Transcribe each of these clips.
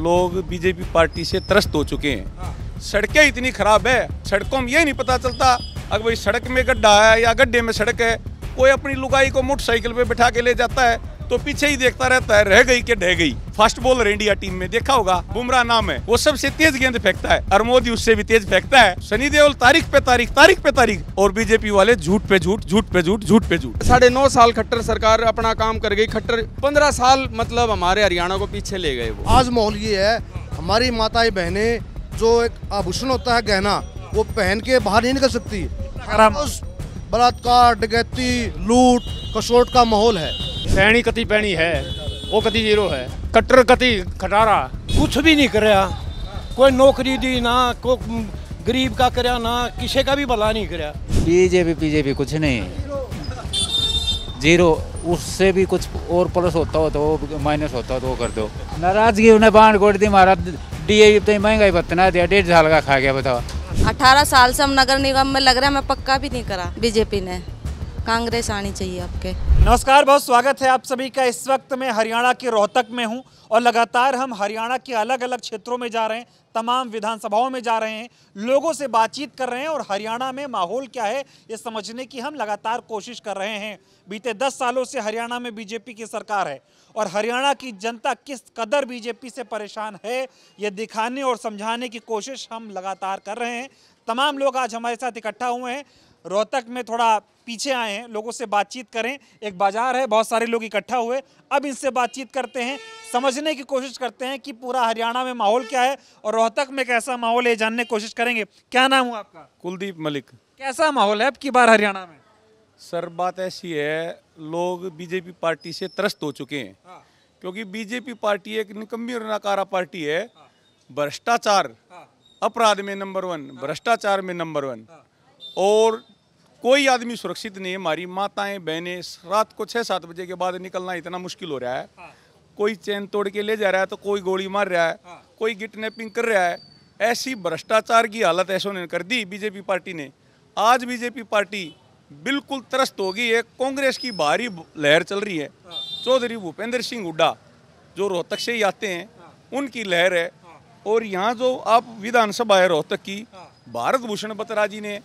लोग BJP party से त्रस्त हो चुके हैं सड़कें इतनी खराब है सड़कों में ये नहीं पता चलता अगर भाई सड़क में गड्ढा है या गड्ढे में सड़क है कोई अपनी लुगाई को मोटरसाइकिल पे बैठा के ले जाता है तो पीछे ही देखता रहता है रह गई के ढह गई फास्ट बॉलर इंडिया टीम में देखा होगा बुमराह नाम है वो सबसे तेज गेंद फेंकता है और मोदी उससे भी तेज फेंकता है सनी देओल तारीख पे तारीख तारीख पे तारीख और बीजेपी वाले झूठ पे झूठ झूठ पे झूठ झूठ पे झूठ साढ़े नौ साल खट्टर सरकार अपना काम कर गई खट्टर पंद्रह साल मतलब हमारे हरियाणा को पीछे ले गए वो आज माहौल ये है हमारी माताएं बहने जो एक आभूषण होता है गहना वो पहन के बाहर नहीं निकल सकती बलात्कार डकैती लूट कसोट का माहौल है पैनी कति पैनी है वो कति जीरो है कट्टर कति खटारा कुछ भी नहीं कर रहा कोई नौकरी दी ना को गरीब का कर ना किसी का भी भला नहीं कर बीजेपी बीजेपी कुछ नहीं जीरो उससे भी कुछ और प्लस होता हो तो माइनस होता हो तो वो कर दो नाराजगी उन्हें बाढ़ गोड़ दी महाराज डी ए तो महंगाई बतना दिया डेढ़ साल का खा गया बताओ अठारह साल से हम नगर निगम में लग रहा है मैं पक्का भी नहीं करा बीजेपी ने कांग्रेस आनी चाहिए आपके नमस्कार बहुत स्वागत है आप सभी का इस वक्त मैं हरियाणा के रोहतक में हूँ और लगातार हम हरियाणा के अलग अलग क्षेत्रों में जा रहे हैं तमाम विधानसभाओं में जा रहे हैं लोगों से बातचीत कर रहे हैं और हरियाणा में माहौल क्या है ये समझने की हम लगातार कोशिश कर रहे हैं बीते दस सालों से हरियाणा में बीजेपी की सरकार है और हरियाणा की जनता किस कदर बीजेपी से परेशान है ये दिखाने और समझाने की कोशिश हम लगातार कर रहे हैं तमाम लोग आज हमारे साथ इकट्ठा हुए हैं रोहतक में थोड़ा पीछे आए हैं लोगों से बातचीत करें एक बाजार है बहुत सारे लोग इकट्ठा हुए अब इनसे बातचीत करते हैं समझने की कोशिश करते हैं कि पूरा हरियाणा में माहौल क्या है और रोहतक में कैसा माहौल है जानने की कोशिश करेंगे क्या नाम हुआ आपका कुलदीप मलिक कैसा माहौल है अब की बार हरियाणा में सर बात ऐसी है लोग बीजेपी पार्टी से त्रस्त हो चुके हैं हाँ। क्योंकि बीजेपी पार्टी एक निकम्मी और नाकारा पार्टी है हाँ। भ्रष्टाचार हाँ। अपराध में नंबर वन भ्रष्टाचार में नंबर वन और कोई आदमी सुरक्षित नहीं है हमारी माताएं बहनें रात को छः सात बजे के बाद निकलना इतना मुश्किल हो रहा है हाँ। कोई चैन तोड़ के ले जा रहा है तो कोई गोली मार रहा है हाँ। कोई गिटनेपिंग कर रहा है ऐसी भ्रष्टाचार की हालत ऐसों ने कर दी बीजेपी पार्टी ने आज बीजेपी पार्टी बिल्कुल त्रस्त हो गई है कांग्रेस की भारी लहर चल रही है हाँ। चौधरी भूपेंद्र सिंह हुड्डा जो रोहतक से ही आते हैं उनकी लहर है और यहाँ जो आप विधानसभा है रोहतक की भारत भूषण बतरा जी ने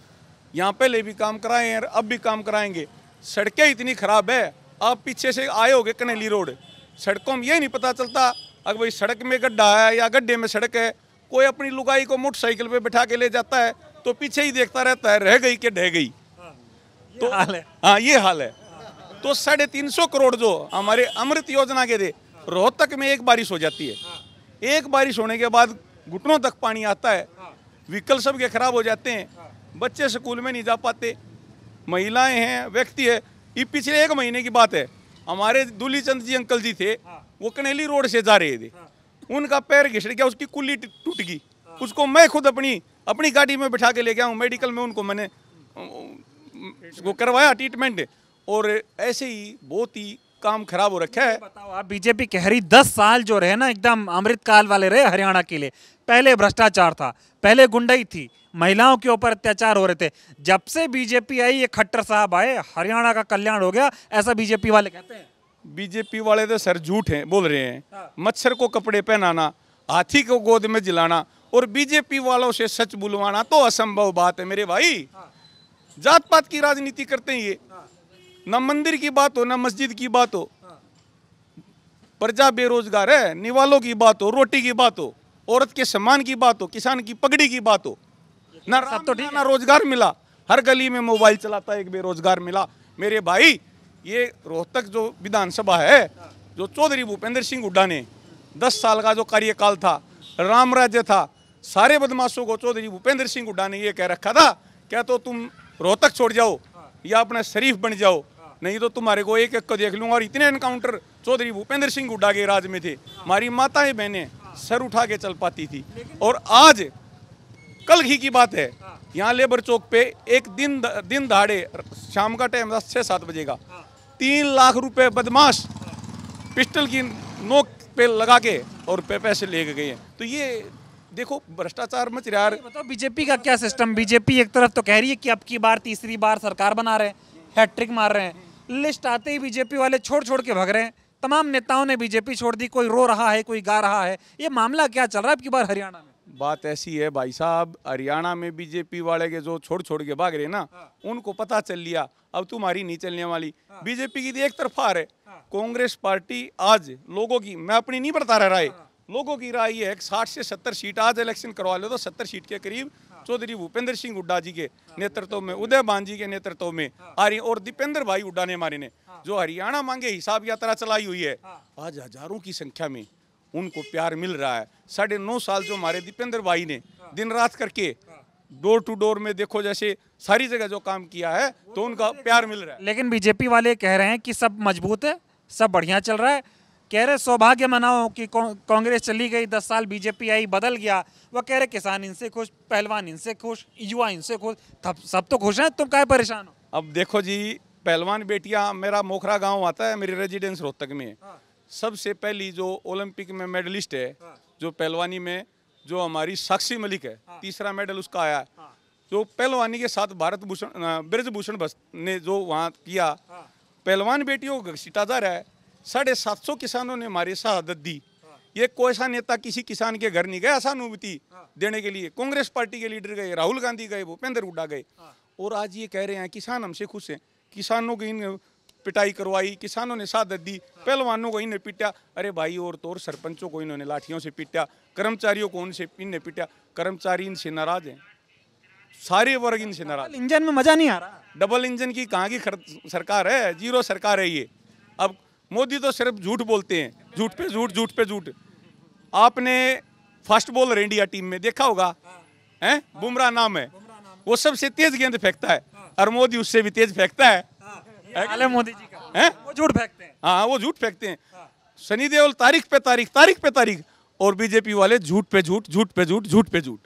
यहाँ पहले भी काम कराए हैं अब भी काम कराएंगे सड़कें इतनी ख़राब है आप पीछे से आए होगे कनेली रोड सड़कों में ये नहीं पता चलता अगर भाई सड़क में गड्ढा है या गड्ढे में सड़क है कोई अपनी लुगाई को मोटरसाइकिल पे बैठा के ले जाता है तो पीछे ही देखता रहता है रह गई कि ढह गई तो हाल है हाँ ये हाल है तो साढ़े तीन सौ करोड़ जो हमारे अमृत योजना के थे रोहतक में एक बारिश हो जाती है एक बारिश होने के बाद घुटनों तक पानी आता है हाँ। व्हीकल सब के खराब हो जाते हैं बच्चे स्कूल में नहीं जा पाते महिलाएं हैं व्यक्ति है ये पिछले एक महीने की बात है हमारे दुली चंद जी अंकल जी थे हाँ। वो कनेली रोड से जा रहे थे हाँ। उनका पैर घिसड़ गया उसकी कुल्ली टूट गई उसको मैं खुद अपनी अपनी गाड़ी में बिठा के ले गया हूँ मेडिकल में उनको मैंने वो करवाया ट्रीटमेंट और ऐसे ही बहुत ही काम खराब हो रखा है बताओ आप बीजेपी कह रही दस साल जो रहे ना एकदम अमृतकाल वाले रहे हरियाणा के लिए पहले भ्रष्टाचार था पहले गुंडई थी महिलाओं के ऊपर अत्याचार हो रहे थे जब से बीजेपी आई ये खट्टर साहब आए हरियाणा का कल्याण हो गया ऐसा बीजेपी वाले कहते हैं बीजेपी वाले तो सर झूठ हैं बोल रहे हैं हाँ। मच्छर को कपड़े पहनाना हाथी को गोद में जिलाना और बीजेपी वालों से सच बुलवाना तो असंभव बात है मेरे भाई हाँ। जात पात की राजनीति करते हैं ये हाँ। ना मंदिर की बात हो ना मस्जिद की बात हो हाँ। प्रजा बेरोजगार है निवालों की बात हो रोटी की बात हो औरत के सम्मान की बात हो किसान की पगड़ी की बात हो ना तो ठीक ना रोजगार मिला हर गली में मोबाइल चलाता एक बेरोजगार मिला मेरे भाई ये रोहतक जो विधानसभा है जो चौधरी भूपेंद्र सिंह हुड्डा ने दस साल का जो कार्यकाल था राम राज्य था सारे बदमाशों को चौधरी भूपेंद्र सिंह हुड्डा ने ये कह रखा था क्या तो तुम रोहतक छोड़ जाओ या अपना शरीफ बन जाओ नहीं तो तुम्हारे को एक एक को देख लूंगा और इतने एनकाउंटर चौधरी भूपेंद्र सिंह हुड्डा के राज में थे हमारी माताएं बहनें सर उठा के चल पाती थी और आज कल ही की बात है यहाँ लेबर चौक पे एक दिन दिन दहाड़े शाम का टाइम था छः सात बजे का तीन लाख रुपए बदमाश पिस्टल की नोक पे लगा के और पे पैसे ले गए हैं तो ये देखो भ्रष्टाचार मच रहा है बताओ बीजेपी का क्या सिस्टम बीजेपी एक तरफ तो कह रही है कि अब की बार तीसरी बार सरकार बना रहे हैं हैट्रिक मार रहे हैं लिस्ट आते ही बीजेपी वाले छोड़ छोड़ के भग रहे हैं तमाम नेताओं ने बीजेपी छोड़ दी कोई रो रहा है कोई गा रहा है ये मामला क्या चल रहा है आपकी बार हरियाणा में बात ऐसी है भाई साहब हरियाणा में बीजेपी वाले के जो छोड़ छोड़ के भाग रहे ना हाँ। उनको पता चल लिया अब तुम्हारी नहीं चलने वाली हाँ। बीजेपी की तो एक तरफा है हाँ। कांग्रेस पार्टी आज लोगों की मैं अपनी नहीं बता रहा है हाँ। लोगों की राय है साठ से सत्तर सीट आज इलेक्शन करवा लो तो सत्तर सीट के करीब चौधरी भूपेंद्र सिंह हुड्डा जी के हाँ, नेतृत्व में उदय बान जी के नेतृत्व में आ हाँ। रही और दीपेंद्र भाई हुड्डा ने हमारे ने हाँ। जो हरियाणा मांगे हिसाब यात्रा चलाई हुई है आज हजारों की संख्या में उनको प्यार मिल रहा है साढ़े नौ साल जो हमारे दीपेंद्र भाई ने दिन रात करके डोर टू डोर में देखो जैसे सारी जगह जो काम किया है तो, तो उनका प्यार मिल रहा है लेकिन बीजेपी वाले कह रहे हैं कि सब मजबूत है सब बढ़िया चल रहा है कह रहे सौभाग्य मनाओ कि कांग्रेस चली गई दस साल बीजेपी आई बदल गया वह कह रहे किसान इनसे खुश पहलवान इनसे खुश युवा इनसे खुश सब तो खुश हैं तुम काय परेशान हो अब देखो जी पहलवान बेटियां मेरा मोखरा गाँव आता है मेरी रेजिडेंस रोहतक में हाँ। सबसे पहली जो ओलंपिक में मेडलिस्ट है हाँ। जो पहलवानी में जो हमारी साक्षी मलिक है हाँ। तीसरा मेडल उसका आया हाँ। जो पहलवानी के साथ भारत भूषण ब्रजभूषण ने जो वहाँ किया हाँ। पहलवान बेटियों का घसीटादार है साढ़े सात सौ किसानों ने हमारी शहादत दी ये कोई सा नेता किसी किसान के घर नहीं गया सहानुभूति देने के लिए कांग्रेस पार्टी के लीडर गए राहुल गांधी गए भूपेंद्र हुडा गए और आज ये कह रहे हैं किसान हमसे खुश हैं किसानों की पिटाई करवाई किसानों ने शहादत दी पहलवानों को इन्हें पीटा अरे भाई और तो सरपंचों को इन्होंने लाठियों से पीटा कर्मचारियों को उनसे इनने पीटा कर्मचारी इनसे नाराज हैं सारे वर्ग इनसे नाराज इंजन में मजा नहीं आ रहा डबल इंजन की कहाँ की सरकार है जीरो सरकार है ये अब मोदी तो सिर्फ झूठ बोलते हैं झूठ पे झूठ झूठ पे झूठ आपने फास्ट बॉलर इंडिया टीम में देखा होगा हैं बुमराह नाम है वो सबसे तेज गेंद फेंकता है और मोदी उससे भी तेज फेंकता है हाँ। मोदी जी का वो झूठ फेंकते हैं हाँ वो झूठ फेंकते हैं सनी देओल तारीख पे तारीख तारीख पे तारीख और बीजेपी वाले झूठ पे झूठ झूठ पे झूठ झूठ पे झूठ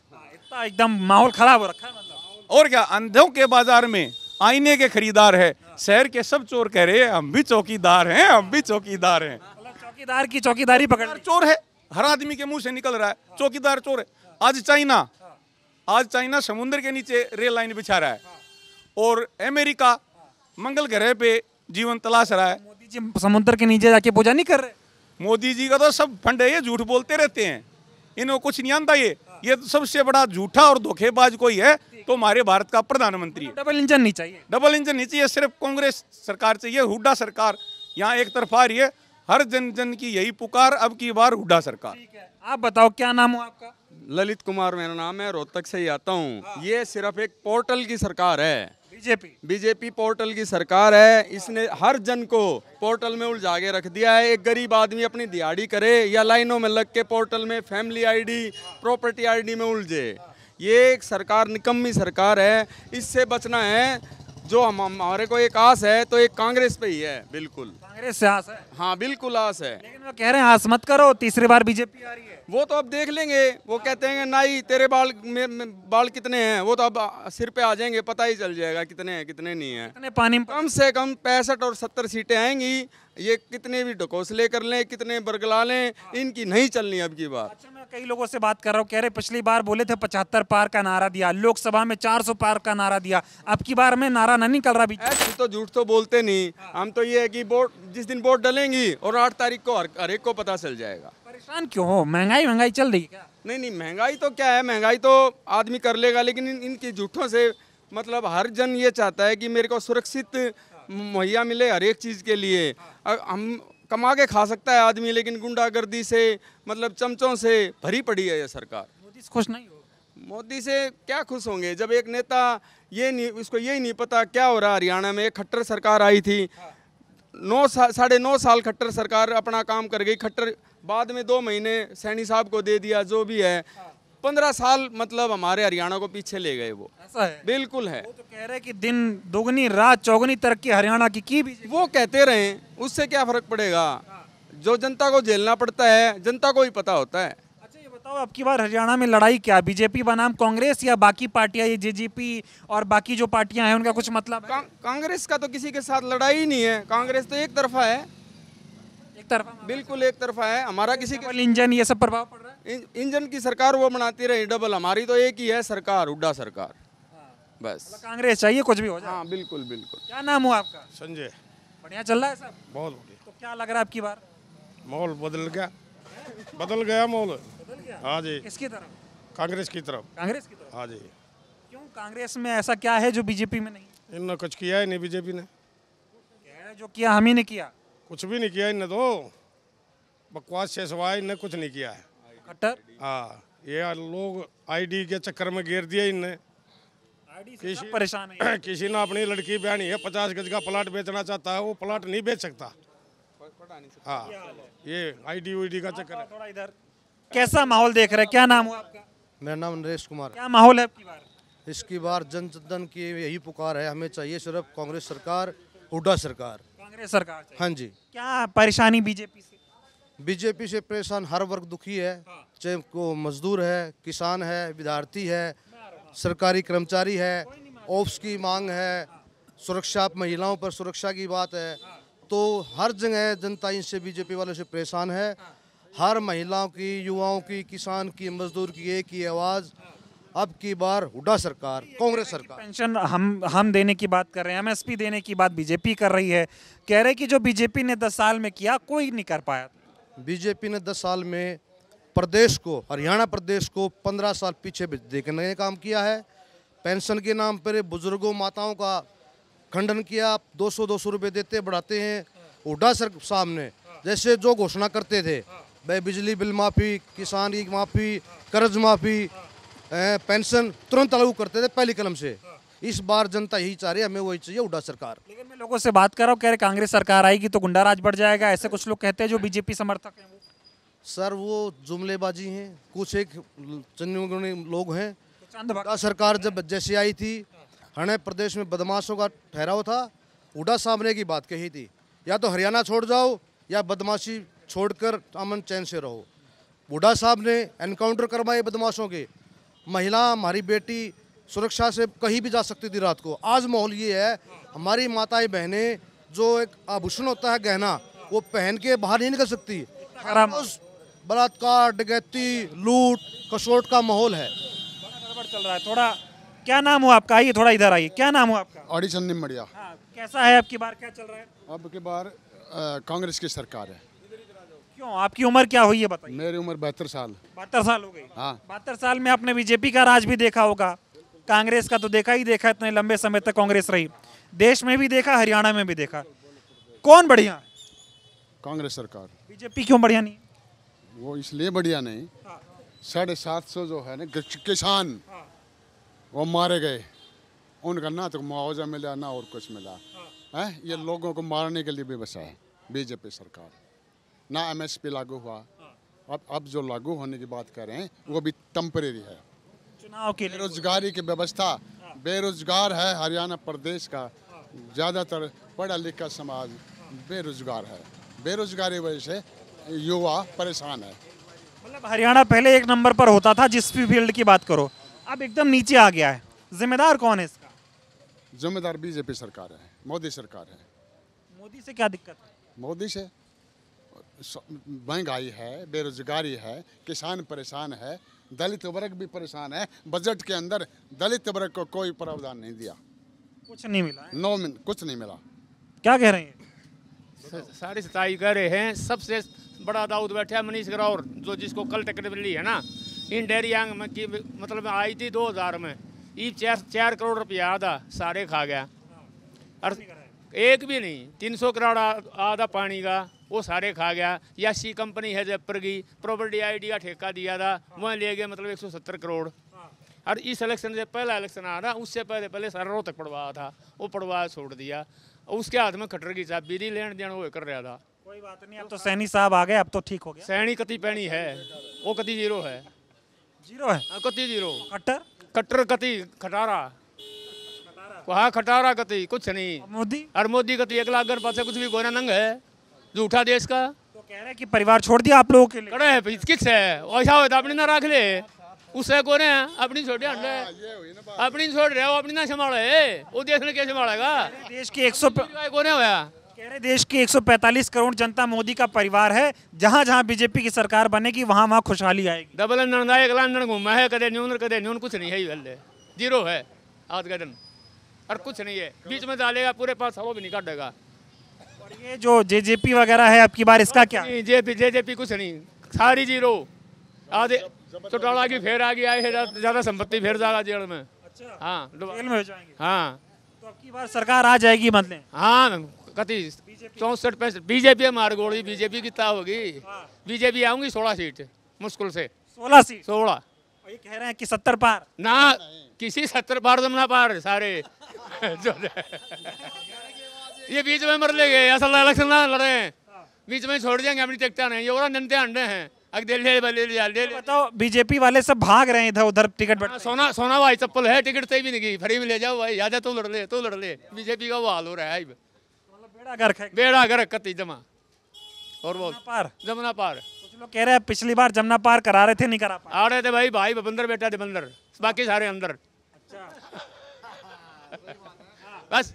हाँ, एकदम माहौल खराब हो रखा है मतलब और क्या अंधों के बाजार में आईने के खरीदार है शहर के सब चोर कह रहे हैं हम भी चौकीदार हैं हम भी चौकीदार हैं मतलब चौकीदार की चौकीदारी पकड़ चोर है हर आदमी के मुंह से निकल रहा है चौकीदार चोर है आज चाइना आज चाइना समुद्र के नीचे रेल लाइन बिछा रहा है और अमेरिका मंगल ग्रह पे जीवन तलाश रहा है मोदी जी समुद्र के नीचे जाके पूजा नहीं कर रहे मोदी जी का तो सब फंड है ये झूठ बोलते रहते हैं इनको कुछ नहीं आता ये ये तो सबसे बड़ा झूठा और धोखेबाज कोई है तो हमारे भारत का प्रधानमंत्री है डबल इंजन नहीं चाहिए डबल इंजन नहीं चाहिए सिर्फ कांग्रेस सरकार चाहिए हुड्डा सरकार यहाँ एक तरफा रही है हर जन जन की यही पुकार अब की बार हुड्डा सरकार आप बताओ क्या नाम हो आपका ललित कुमार मेरा नाम है रोहतक से ही आता हूँ हाँ। ये सिर्फ एक पोर्टल की सरकार है बीजेपी बीजेपी पोर्टल की सरकार है इसने हर जन को पोर्टल में उलझा के रख दिया है एक गरीब आदमी अपनी दिहाड़ी करे या लाइनों में लग के पोर्टल में फैमिली आईडी प्रॉपर्टी आईडी में उलझे ये एक सरकार निकम्मी सरकार है इससे बचना है जो हम हमारे को एक आस है तो एक कांग्रेस पे ही है बिल्कुल कांग्रेस से आस है हाँ बिल्कुल आस है लेकिन वो कह रहे हैं आस मत करो तीसरी बार बीजेपी आ रही है वो तो अब देख लेंगे वो कहते हैं नाई तेरे बाल में बाल कितने हैं वो तो अब सिर पे आ जाएंगे पता ही चल जाएगा कितने हैं कितने नहीं हैं कितने पानी में कम से कम पैंसठ और सत्तर सीटें आएंगी ये कितने भी डकोसले कर लें कितने बरगला लें इनकी नहीं चलनी अब की बात अच्छा मैं कई लोगों से बात कर रहा हूँ कह रहे पिछली बार बोले थे पचहत्तर पार का नारा दिया लोकसभा में चार सौ पार का नारा दिया अब की बार में नारा ना निकल रहा बीच तो झूठ तो बोलते नहीं हम तो ये है कि वोट जिस दिन वोट डलेंगी और आठ तारीख को हर एक को पता चल जाएगा परेशान क्यों हो महंगाई महंगाई चल रही है क्या नहीं नहीं महंगाई तो क्या है महंगाई तो आदमी कर लेगा लेकिन इन, इनके झूठों से मतलब हर जन ये चाहता है कि मेरे को सुरक्षित मुहैया मिले हर एक चीज़ के लिए हम कमा के खा सकता है आदमी लेकिन गुंडागर्दी से मतलब चमचों से भरी पड़ी है ये सरकार मोदी से खुश नहीं हो मोदी से क्या खुश होंगे जब एक नेता ये नहीं उसको ये नहीं पता क्या हो रहा हरियाणा में एक खट्टर सरकार आई थी हाँ। नौ सा, साढ़े नौ साल खट्टर सरकार अपना काम कर गई खट्टर बाद में दो महीने सैनी साहब को दे दिया जो भी है पंद्रह साल मतलब हमारे हरियाणा को पीछे ले गए वो ऐसा है बिल्कुल है वो तो कह रहे कि दिन दोगुनी रात चौगुनी तरक्की हरियाणा की की भी वो कहते रहे उससे क्या फर्क पड़ेगा जो जनता को झेलना पड़ता है जनता को ही पता होता है बताओ अब की बार हरियाणा में लड़ाई क्या बीजेपी बनाम कांग्रेस या बाकी पार्टियां ये जेजेपी और बाकी जो पार्टियां हैं उनका कुछ मतलब है? कांग्रेस का तो किसी के साथ लड़ाई ही नहीं है कांग्रेस तो एक तरफा है एक तरफा मतलब बिल्कुल एक तरफा है हमारा किसी का इंजन ये सब प्रभाव पड़ रहा है इंजन की सरकार वो बनाती रही डबल हमारी तो एक ही है सरकार हुड्डा सरकार हाँ। बस मतलब कांग्रेस चाहिए कुछ भी हो जाए हाँ, बिल्कुल बिल्कुल क्या नाम हुआ आपका संजय बढ़िया चल रहा है सर बहुत बढ़िया तो क्या लग रहा है आपकी बार माहौल बदल गया बदल गया माहौल हाँ जी किसकी तरफ कांग्रेस की तरफ कांग्रेस की तरफ हाँ जी क्यों कांग्रेस में ऐसा क्या है जो बीजेपी में नहीं इन कुछ किया ही नहीं बीजेपी ने जो किया हम ही ने किया कुछ भी नहीं किया इन तो बकवास से सवाय इन कुछ नहीं किया है खट्टर हाँ ये लोग आईडी के चक्कर में घेर दिया इनने किसी परेशान है किसी ने अपनी लड़की बहनी है पचास गज का प्लाट बेचना चाहता है वो प्लाट नहीं बेच सकता हाँ ये आईडी डी का हाँ, चक्कर है थोड़ा इधर कैसा माहौल देख रहे हैं क्या नाम हुआ आपका मेरा नाम नरेश कुमार क्या माहौल है इसकी बार जन चंदन की यही पुकार है हमें चाहिए सिर्फ कांग्रेस सरकार हुड्डा सरकार कांग्रेस सरकार हाँ जी क्या परेशानी बीजेपी से बीजेपी से परेशान हर वर्ग दुखी है हाँ। चाहे को मजदूर है किसान है विद्यार्थी है सरकारी कर्मचारी है ऑफ्स की मांग है सुरक्षा महिलाओं पर सुरक्षा की बात है तो हर जगह जनता इनसे बीजेपी वालों से परेशान है हर महिलाओं की युवाओं की किसान की मजदूर की एक ही आवाज़ अब की बार हुडा सरकार कांग्रेस सरकार पेंशन हम हम देने की बात कर रहे हैं एमएसपी देने की बात बीजेपी कर रही है कह रहे कि जो बीजेपी ने दस साल में किया कोई नहीं कर पाया बीजेपी ने दस साल में प्रदेश को हरियाणा प्रदेश को पंद्रह साल पीछे देखने का काम किया है पेंशन के नाम पर बुजुर्गों माताओं का खंडन किया दो सौ दो सौ देते बढ़ाते हैं हुडा सर सामने जैसे जो घोषणा करते थे भाई बिजली बिल माफ़ी किसान की माफ़ी कर्ज माफ़ी पेंशन तुरंत लागू करते थे पहली कलम से इस बार जनता यही चाह रही है हमें वही चाहिए उड़ा सरकार लेकिन मैं लोगों से बात कर रहा हूँ कह रहे कांग्रेस सरकार आएगी तो गुंडा राज बढ़ जाएगा ऐसे कुछ लोग कहते हैं जो बीजेपी समर्थक हैं सर वो जुमलेबाजी हैं कुछ एक चुनगुणी लोग हैं उड़ा सरकार जब जैसे आई थी हरणे प्रदेश में बदमाशों का ठहराव था उड़ा सामने की बात कही थी या तो हरियाणा छोड़ जाओ या बदमाशी छोड़कर अमन चैन से रहो बूढ़ा साहब ने एनकाउंटर करवाए बदमाशों के महिला हमारी बेटी सुरक्षा से कहीं भी जा सकती थी रात को आज माहौल ये है हमारी माताएं बहनें जो एक आभूषण होता है गहना वो पहन के बाहर नहीं निकल सकती बलात्कार डकैती लूट कसोट का माहौल है चल रहा है थोड़ा क्या नाम हो आपका आइए थोड़ा इधर आइए क्या नाम हो आपका ऑडिशन निमड़िया हाँ, कैसा है आपकी बार क्या चल रहा है अब बार कांग्रेस की सरकार है क्यों आपकी उम्र क्या हुई है बताइए मेरी उम्र बहत्तर साल बहत्तर साल हो गई हाँ बहत्तर साल में आपने बीजेपी का राज भी देखा होगा कांग्रेस का तो देखा ही देखा इतने लंबे समय तक कांग्रेस रही देश में भी देखा हरियाणा में भी देखा कौन बढ़िया कांग्रेस सरकार बीजेपी क्यों बढ़िया नहीं वो इसलिए बढ़िया नहीं हाँ। साढ़े सात सौ जो है ना किसान हाँ। वो मारे गए उनका ना तो मुआवजा मिला ना और कुछ मिला हाँ। है ये लोगों को मारने के लिए भी बसा है बीजेपी सरकार ना एमएसपी लागू हुआ अब अब जो लागू होने की बात कर रहे हैं वो भी टम्परेरी है चुनाव के बेरोजगारी की व्यवस्था बेरोजगार है हरियाणा प्रदेश का ज़्यादातर पढ़ा लिखा समाज बेरोजगार है बेरोजगारी वजह से युवा परेशान है मतलब हरियाणा पहले एक नंबर पर होता था जिस भी फील्ड की बात करो अब एकदम नीचे आ गया है जिम्मेदार कौन है इसका जिम्मेदार बीजेपी सरकार है मोदी सरकार है मोदी से क्या दिक्कत है मोदी से महंगाई है बेरोजगारी है किसान परेशान है दलित वर्ग भी परेशान है बजट के अंदर दलित वर्ग को कोई प्रावधान नहीं दिया कुछ नहीं मिला नो मिन, कुछ नहीं मिला क्या कह रहे हैं साढ़े सताई कह रहे हैं सबसे बड़ा दाऊद बैठे मनीष ग्रौर जो जिसको कल टिकट मिली है ना इन डेरी यांग में की मतलब आई थी 2000 में ये चार चार करोड़ रुपया आधा सारे खा गया अर्थ एक भी नहीं तीन सौ करोड़ आधा पानी का वो सारे खा गया या सी कंपनी है जयपुर की प्रॉपर्टी आईडी का ठेका दिया था वह ले गए मतलब एक सौ सत्तर करोड़ और इस इलेक्शन से पहला इलेक्शन आ रहा उससे पहले पहले सारा रोहतक पड़वा था वो पड़वा छोड़ दिया उसके हाथ में खटर की चाबी नहीं लेन देन वो कर रहा था कोई बात नहीं अब तो सैनी साहब आ गए अब तो ठीक हो गया सैनी कति पैनी है वो कति जीरो है जीरो है हाँ, कति जीरो कट्टर कट्टर कति खटारा वहाँ खटारा गति कुछ नहीं मोदी और मोदी गति एक लाख घर पास कुछ भी गोरा नंग है झूठा देश का तो कह रहे कि परिवार छोड़ दिया आप लोगों के लिए करे है किस है ऐसा होता तो अपने ना रख ले उससे कोने अपनी छोटे हंडे ले अपनी छोड़ रहे हो अपनी ना संभाले वो देश ने क्या संभालेगा देश की एक सौ कोने होया देश की 145 करोड़ जनता मोदी का परिवार है जहाँ जहाँ बीजेपी की सरकार बनेगी वहाँ वहाँ खुशहाली आएगी डबल अंदर घूमा है कदे न्यून कदे न्यून कुछ नहीं है जीरो है आज का दिन और कुछ नहीं है बीच में डालेगा पूरे पास हवा भी निकाल देगा और ये जो जेजेपी वगैरह है आपकी बार इसका क्या जेजेपी जेजेपी कुछ नहीं सारी जीरो आधे तो डाला की फेर आ गया है ज्यादा संपत्ति फेर जाएगा जेल में अच्छा। हाँ हाँ तो आपकी बार सरकार आ जाएगी मतलब हाँ कति चौसठ पैंसठ बीजेपी मार गोड़ी बीजेपी की ता होगी हाँ। बीजेपी आऊंगी सोलह सीट मुश्किल से सोलह सीट सोलह कह रहे हैं कि सत्तर पार ना किसी सत्तर पार तुम तो ना पार सारे ये बीच में मर ले गए असल इलेक्शन ना लड़ रहे हैं बीच में छोड़ देंगे अपनी टिकटा नहीं ये नंदे अंडे हैं अब ले ले ले ले ले बताओ बीजेपी वाले सब भाग रहे हैं इधर उधर टिकट हाँ, बट सोना सोना भाई चप्पल है टिकट सही भी नहीं फ्री में ले जाओ भाई याद है तू तो लड़ ले तू तो लड़ ले बीजेपी का वो हाल हो रहा है बेड़ा घर कती जमा और वो पार जमुना पार कुछ लोग कह रहे हैं पिछली बार जमुना पार करा रहे थे नहीं करा आ रहे थे भाई भाई बंदर बेटा थे बंदर बाकी सारे अंदर अच्छा बस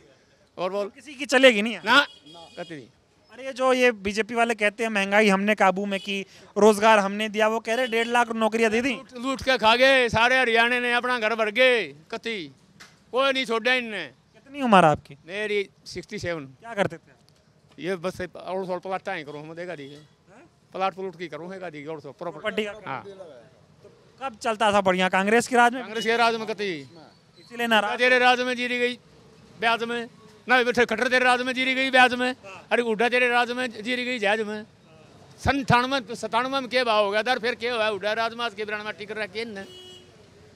और बोल किसी की चलेगी नहीं ना नहीं अरे जो ये बीजेपी वाले कहते हैं महंगाई हमने काबू में की रोजगार हमने दिया वो कह रहे डेढ़ लाख नौकरियां दे दी लूट के खा गए सारे हरियाणा ने अपना घर भर गए कति कोई नहीं छोड़ा इनने कितनी उम्र आपकी मेरी सिक्सटी सेवन क्या करते थे ये बस और सौ प्लाटा ही करो हम देगा दीजिए हाँ? प्लाट प्लूट की करूँ है और सौ प्रॉपर्टी हाँ तो कब चलता था बढ़िया कांग्रेस के राज में कांग्रेस के राज में कति इसीलिए नाराज राज में जीरी गई ब्याज में ना बैठे खटर तेरे राज में जीरी गई ब्याज में अरे उडा तेरे राज में जीरी गई जहाज में सन अठानवे सतानवे में के भाव होगा दर फिर के हुआ उडा राज मास के ब्रांड माटी कर रखी न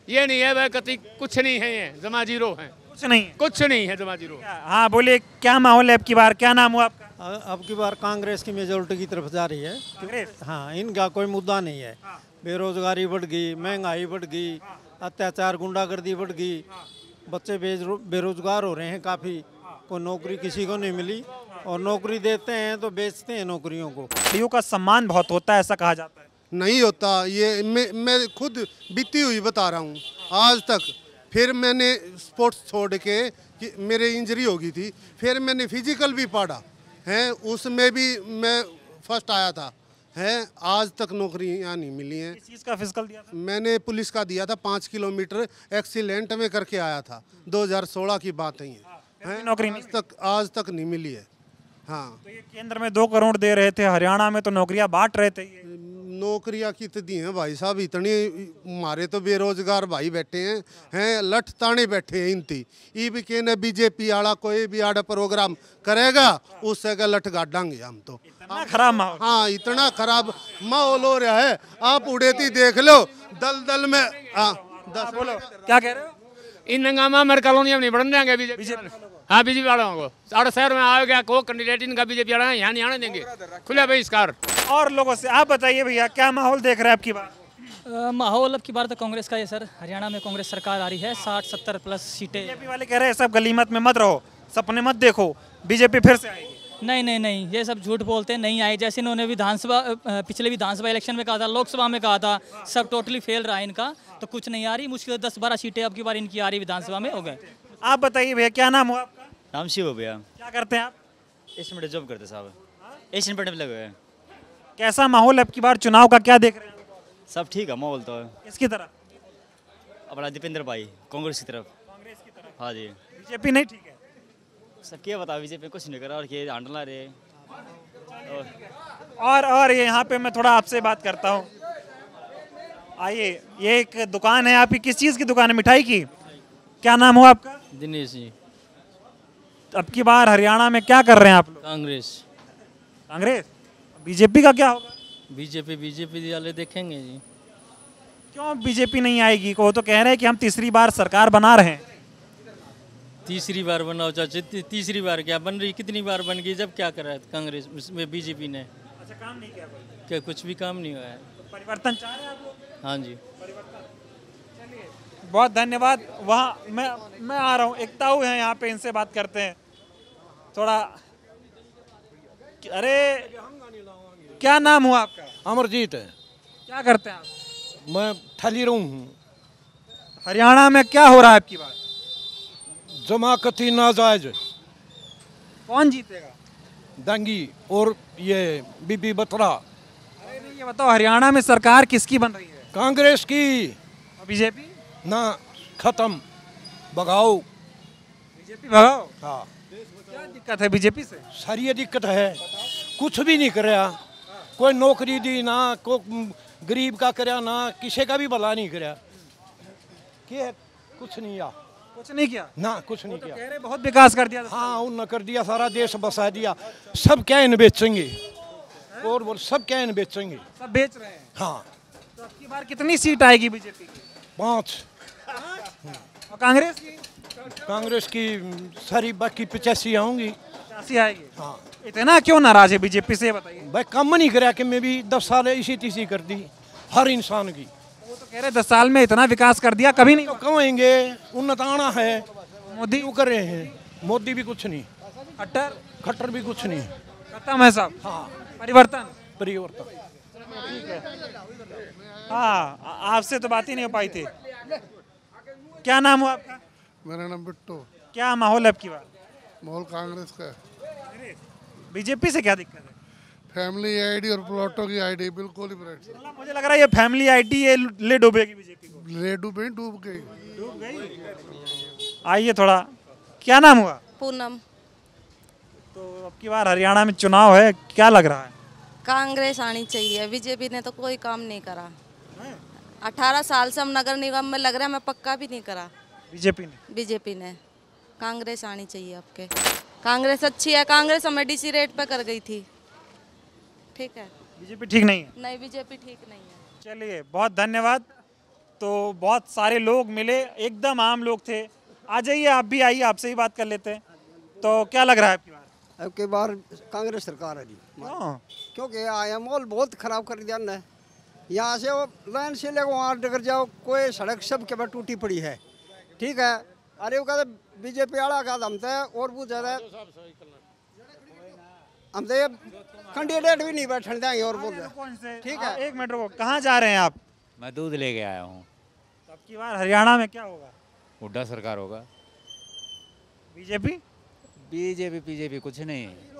ये नहीं है भाई कति कुछ नहीं है ये जमा जीरो है कुछ नहीं है कुछ नहीं है जमा जीरो हाँ बोले क्या माहौल है अब की बार क्या नाम हुआ आपका अब की बार कांग्रेस की मेजोरिटी की तरफ जा रही है हाँ इनका कोई मुद्दा नहीं है हाँ। बेरोजगारी बढ़ गई महंगाई बढ़ गई अत्याचार गुंडागर्दी बढ़ गई बच्चे बेरोजगार हो रहे हैं काफ़ी को नौकरी किसी को नहीं मिली और नौकरी देते हैं तो बेचते हैं नौकरियों को खिलाड़ियों का सम्मान बहुत होता है ऐसा कहा जाता है नहीं होता ये मैं मैं खुद बीती हुई बता रहा हूँ आज तक फिर मैंने स्पोर्ट्स छोड़ के कि मेरे इंजरी हो गई थी फिर मैंने फिजिकल भी पढ़ा हैं उसमें भी मैं फर्स्ट आया था हैं आज तक नौकरियाँ नहीं मिली हैं किस चीज़ का फिजिकल दिया था मैंने पुलिस का दिया था पाँच किलोमीटर एक्सीडेंट में करके आया था 2016 की बात है हाँ, नौकरी आज तक आज तक नहीं मिली है हाँ तो ये केंद्र में दो करोड़ दे रहे थे हरियाणा में तो नौकरियाँ बांट रहे थे नौकरियां कितनी हैं भाई साहब इतनी मारे तो बेरोजगार भाई बैठे हैं हैं लठ ताने बैठे हैं इनती ई भी के बीजेपी आला कोई भी आड़ा प्रोग्राम करेगा उससे का लठ गाड़ांगे हम तो इतना खराब हाँ इतना खराब माहौल हो रहा है आप उड़ेती देख लो दल दल में हाँ दस हाँ, बोलो क्या कह रहे हो इन हंगामा मेरे कॉलोनी हम नहीं बढ़ने देंगे बीजेपी हाँ बीजेपी वालों को और शहर में गया वो कैंडिडेट इनका बीजेपी वाला यहाँ नहीं आने देंगे खुला बहिष्कार और लोगों से आप बताइए भैया क्या माहौल देख रहे हैं आपकी बात माहौल अब की बार तो कांग्रेस का ये सर हरियाणा में कांग्रेस सरकार आ रही है साठ सत्तर प्लस सीटें बीजेपी वाले कह रहे हैं सब गलीमत में मत रहो सपने मत देखो बीजेपी फिर से आएगी नहीं नहीं नहीं ये सब झूठ बोलते हैं नहीं आए जैसे इन्होंने विधानसभा पिछले विधानसभा इलेक्शन में कहा था लोकसभा में कहा था सब टोटली फेल रहा है इनका तो कुछ नहीं आ रही मुश्किल दस बारह सीटें अब की बार इनकी आ रही विधानसभा में हो गए आप बताइए भैया क्या नाम हो आपका नाम शिव हो भैया क्या करते हैं आप एशियन जॉब करते साहब एशियन पेंट में लगे हुए कैसा माहौल है आपकी बार चुनाव का क्या देख रहे हैं सब ठीक है माहौल तो किसकी तरफ अपना दीपेंद्र भाई कांग्रेस की तरफ कांग्रेस की तरफ हाँ जी बीजेपी नहीं ठीक है सब क्या बता बीजेपी कुछ नहीं कर रहा और ये आंडला रहे और और, ये यहाँ पे मैं थोड़ा आपसे बात करता हूँ आइए ये एक दुकान है आपकी किस चीज़ की दुकान है मिठाई की क्या नाम हो आपका दिनेश जी अब की बार हरियाणा में क्या कर रहे हैं आप लोग कांग्रेस कांग्रेस बीजेपी का क्या होगा बीजेपी बीजेपी वाले देखेंगे जी क्यों बीजेपी नहीं आएगी वो तो कह रहे हैं कि हम तीसरी बार सरकार बना रहे हैं तीसरी बार बनाओ चाचे तीसरी बार क्या बन रही कितनी बार बन गई जब क्या कर रहा है कांग्रेस उसमें बीजेपी ने अच्छा काम नहीं किया क्या कुछ भी काम नहीं हुआ है तो परिवर्तन चाह रहे हैं आप लोग हाँ जी परिवर्तन बहुत धन्यवाद वहाँ मैं मैं आ रहा हूँ एकताऊ है यहाँ पे इनसे बात करते हैं थोड़ा अरे क्या नाम हुआ आपका अमरजीत है क्या करते हैं आप मैं रू हूँ हरियाणा में क्या हो रहा है आपकी बात कथी नाजायज कौन जीतेगा दंगी और ये बीबी बत्रा अरे नहीं ये बताओ हरियाणा में सरकार किसकी बन रही है कांग्रेस की बीजेपी ना खत्म भगाओ बीजेपी भगाओ हाँ क्या दिक्कत है बीजेपी से सारी दिक्कत है कुछ भी नहीं कराया कोई नौकरी दी ना को गरीब का करया ना किसी का भी भला नहीं करया क्या कुछ नहीं आ कुछ नहीं किया ना कुछ नहीं तो किया कह रहे बहुत विकास कर दिया हाँ उन कर दिया सारा देश बसा दिया सब क्या इन बेचेंगे और बोल सब क्या इन बेचेंगे सब बेच रहे हैं हाँ तो बार कितनी सीट आएगी बीजेपी की पाँच कांग्रेस की कांग्रेस की हम्म, सारी बाकी पचासी आऊंगी पचासी आएगी हाँ इतना क्यों नाराज है बीजेपी से बताइए भाई कम नहीं करा कि मैं भी दस साल इसी तीसरी कर दी हर इंसान की वो तो कह रहे दस साल में इतना विकास कर दिया कभी नहीं तो कहेंगे उन्नत आना है मोदी वो कर रहे हैं मोदी भी कुछ नहीं खट्टर खट्टर भी कुछ नहीं खत्म है साहब हाँ परिवर्तन परिवर्तन हाँ आपसे तो बात ही नहीं हो पाई थी क्या नाम हुआ आपका मेरा नाम बिट्टू क्या माहौल है आपकी बात माहौल कांग्रेस का बीजेपी से क्या दिक्कत है फैमिली आईडी और प्लॉटों की आईडी बिल्कुल ही मतलब मुझे लग रहा है ये फैमिली आईडी ये ले डूबेगी बीजेपी ले डूबे डूब गई डूब गई आइए थोड़ा क्या नाम हुआ पूनम तो अब की बार हरियाणा में चुनाव है क्या लग रहा है कांग्रेस आनी चाहिए बीजेपी ने तो कोई काम नहीं करा अठारह साल से हम नगर निगम में लग रहे हैं मैं पक्का भी नहीं करा बीजेपी ने बीजेपी ने कांग्रेस आनी चाहिए आपके कांग्रेस अच्छी है कांग्रेस हमें डीसी रेट पर कर गई थी ठीक है बीजेपी ठीक नहीं है नहीं बीजेपी ठीक नहीं है चलिए बहुत धन्यवाद तो बहुत सारे लोग मिले एकदम आम लोग थे आ जाइए आप भी आइए आपसे ही बात कर लेते हैं तो क्या लग रहा है आपकी बार आपकी बार कांग्रेस सरकार है जी हाँ। क्योंकि आया माहौल बहुत खराब कर दिया ना यहाँ से वो लाइन से लेकर वहाँ डगर जाओ कोई सड़क सब के बाद टूटी पड़ी है ठीक है अरे वो कहते बीजेपी आला का तो और वो ज़्यादा हम तो ये कैंडिडेट तो भी नहीं बैठने देंगे और बोल ठीक हाँ, है एक मिनट कहाँ जा रहे हैं आप मैं दूध ले के आया हूँ तो अब की बार हरियाणा में क्या होगा हुडा सरकार होगा बीजेपी बीजेपी बीजेपी कुछ नहीं है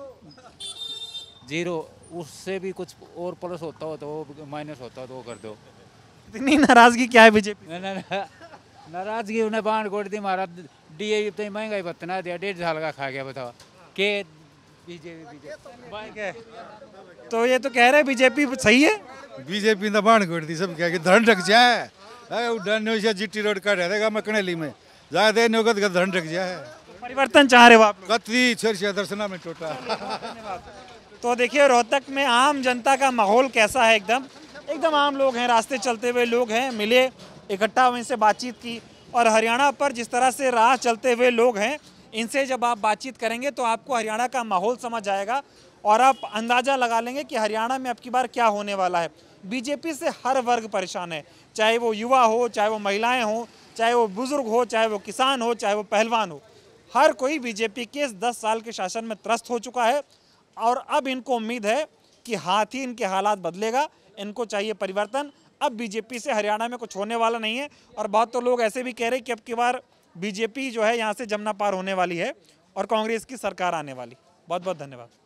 जीरो उससे भी कुछ और प्लस होता हो तो वो माइनस होता हो तो वो कर दो इतनी नाराजगी क्या है बीजेपी ना, ना, ना, नाराजगी उन्हें बांट गोड़ दी मारा डी ए तो महंगाई बतना दिया डेढ़ साल का खा गया बताओ के बीजेपी बीजेपी तो ये तो कह रहे हैं बीजेपी सही है बीजेपी ने बाण गोड़ दी सब क्या धन रख जाए उड्डन जीटी रोड का रहेगा मकनेली में जाते नौगत का तो धन रख जाए परिवर्तन चाह रहे हो आप गति छोर दर्शना में टोटा तो देखिए रोहतक में आम जनता का माहौल कैसा है एकदम एकदम आम लोग हैं रास्ते चलते हुए लोग हैं मिले इकट्ठा हुए इनसे बातचीत की और हरियाणा पर जिस तरह से राह चलते हुए लोग हैं इनसे जब आप बातचीत करेंगे तो आपको हरियाणा का माहौल समझ आएगा और आप अंदाज़ा लगा लेंगे कि हरियाणा में अब की बार क्या होने वाला है बीजेपी से हर वर्ग परेशान है चाहे वो युवा हो चाहे वो महिलाएं हों चाहे वो बुज़ुर्ग हो चाहे वो किसान हो चाहे वो पहलवान हो हर कोई बीजेपी के दस साल के शासन में त्रस्त हो चुका है और अब इनको उम्मीद है कि हाथ ही इनके हालात बदलेगा इनको चाहिए परिवर्तन अब बीजेपी से हरियाणा में कुछ होने वाला नहीं है और बहुत तो लोग ऐसे भी कह रहे हैं कि अब की बार बीजेपी जो है यहाँ से जमना पार होने वाली है और कांग्रेस की सरकार आने वाली बहुत बहुत धन्यवाद